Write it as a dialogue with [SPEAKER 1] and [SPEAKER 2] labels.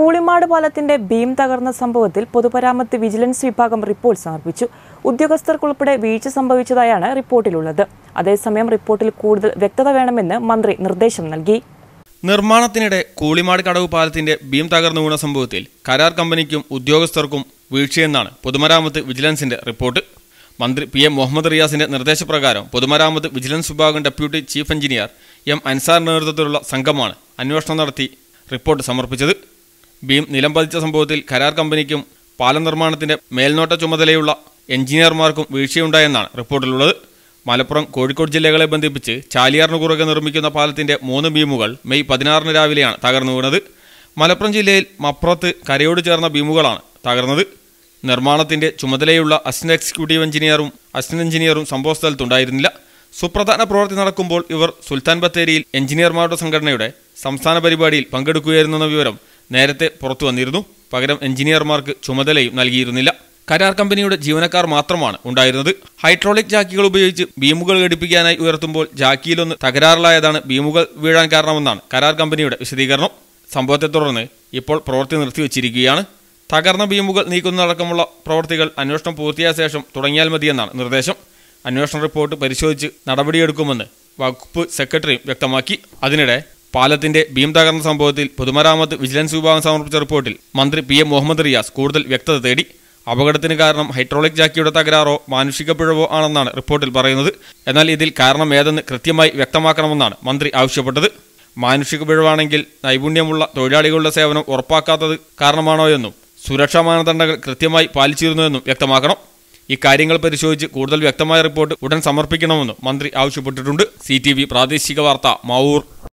[SPEAKER 1] കൂളിമാട് പാലത്തിന്റെ ബീം തകർന്ന സംഭവത്തിൽ പൊതുപരാമത്ത് വിജിലൻസ് വിഭാഗം റിപ്പോർട്ട് സമർപ്പിച്ചു ഉദ്യോഗസ്ഥർക്കുൾപ്പെടെ വീഴ്ച സംഭവിച്ചതായാണ് റിപ്പോർട്ടിലുള്ളത് അതേസമയം റിപ്പോർട്ടിൽ കൂടുതൽ വ്യക്തത വേണമെന്ന് മന്ത്രി നിർദ്ദേശം നൽകി
[SPEAKER 2] നിർമ്മാണത്തിനിടെ കൂളിമാട് കടവ് പാലത്തിന്റെ ബീം തകർന്നു വീണ സംഭവത്തിൽ കരാർ കമ്പനിക്കും ഉദ്യോഗസ്ഥർക്കും വീഴ്ചയെന്നാണ് പൊതുമരാമത്ത് വിജിലൻസിന്റെ റിപ്പോർട്ട് മന്ത്രി പി എം മുഹമ്മദ് റിയാസിന്റെ നിർദ്ദേശപ്രകാരം പൊതുമരാമത്ത് വിജിലൻസ് വിഭാഗം ഡെപ്യൂട്ടി ചീഫ് എഞ്ചിനീയർ എം അൻസാറിന്റെ നേതൃത്വത്തിലുള്ള സംഘമാണ് അന്വേഷണം നടത്തി റിപ്പോർട്ട് സമർപ്പിച്ചത് ബീം നിലം പതിച്ച സംഭവത്തിൽ കരാർ കമ്പനിക്കും പാലം നിർമ്മാണത്തിന്റെ മേൽനോട്ട ചുമതലയുള്ള എഞ്ചിനീയർമാർക്കും വീഴ്ചയുണ്ടായെന്നാണ് റിപ്പോർട്ടിലുള്ളത് മലപ്പുറം കോഴിക്കോട് ജില്ലകളെ ബന്ധിപ്പിച്ച് ചാലിയാറിനു കുറുകെ നിർമ്മിക്കുന്ന പാലത്തിന്റെ മൂന്ന് ബീമുകൾ മെയ് പതിനാറിന് രാവിലെയാണ് തകർന്നു വീണത് മലപ്പുറം ജില്ലയിൽ മപ്പുറത്ത് കരയോട് ചേർന്ന ബീമുകളാണ് തകർന്നത് നിർമ്മാണത്തിന്റെ ചുമതലയുള്ള അസിസ്റ്റന്റ് എക്സിക്യൂട്ടീവ് എഞ്ചിനീയറും അസിസ്റ്റന്റ് എഞ്ചിനീയറും സംഭവസ്ഥലത്തുണ്ടായിരുന്നില്ല സുപ്രധാന പ്രവൃത്തി നടക്കുമ്പോൾ ഇവർ സുൽത്താൻ ബത്തേരിയിൽ എഞ്ചിനീയർമാരുടെ സംഘടനയുടെ സംസ്ഥാന പരിപാടിയിൽ എന്ന വിവരം നേരത്തെ പുറത്തു വന്നിരുന്നു പകരം എഞ്ചിനീയർമാർക്ക് ചുമതലയും നൽകിയിരുന്നില്ല കരാർ കമ്പനിയുടെ ജീവനക്കാർ മാത്രമാണ് ഉണ്ടായിരുന്നത് ഹൈഡ്രോളിക് ജാക്കികൾ ഉപയോഗിച്ച് ബീമുകൾ ഘടിപ്പിക്കാനായി ഉയർത്തുമ്പോൾ ജാക്കിയിലൊന്ന് തകരാറിലായതാണ് ബീമുകൾ വീഴാൻ കാരണമെന്നാണ് കരാർ കമ്പനിയുടെ വിശദീകരണം സംഭവത്തെ തുടർന്ന് ഇപ്പോൾ പ്രവൃത്തി നിർത്തിവച്ചിരിക്കുകയാണ് തകർന്ന ബീമുകൾ നീക്കുന്നതടക്കമുള്ള പ്രവൃത്തികൾ അന്വേഷണം പൂർത്തിയായ ശേഷം തുടങ്ങിയാൽ മതിയെന്നാണ് നിർദ്ദേശം അന്വേഷണ റിപ്പോർട്ട് പരിശോധിച്ച് നടപടിയെടുക്കുമെന്ന് വകുപ്പ് സെക്രട്ടറിയും വ്യക്തമാക്കി അതിനിടെ പാലത്തിന്റെ ഭീം തകർന്ന സംഭവത്തിൽ പൊതുമരാമത്ത് വിജിലൻസ് വിഭാഗം സമർപ്പിച്ച റിപ്പോർട്ടിൽ മന്ത്രി പി എം മുഹമ്മദ് റിയാസ് കൂടുതൽ വ്യക്തത തേടി അപകടത്തിന് കാരണം ഹൈഡ്രോളിക് ജാക്കിയുടെ തകരാറോ മാനുഷിക പിഴവോ ആണെന്നാണ് റിപ്പോർട്ടിൽ പറയുന്നത് എന്നാൽ ഇതിൽ കാരണം ഏതെന്ന് കൃത്യമായി വ്യക്തമാക്കണമെന്നാണ് മന്ത്രി ആവശ്യപ്പെട്ടത് മാനുഷിക പിഴവാണെങ്കിൽ നൈപുണ്യമുള്ള തൊഴിലാളികളുടെ സേവനം ഉറപ്പാക്കാത്തത് കാരണമാണോ എന്നും സുരക്ഷാ മാനദണ്ഡങ്ങൾ കൃത്യമായി പാലിച്ചിരുന്നുവെന്നും വ്യക്തമാക്കണം ഇക്കാര്യങ്ങൾ പരിശോധിച്ച് കൂടുതൽ വ്യക്തമായ റിപ്പോർട്ട് ഉടൻ സമർപ്പിക്കണമെന്നും മന്ത്രി ആവശ്യപ്പെട്ടിട്ടുണ്ട് സി പ്രാദേശിക വാർത്ത മാവൂർ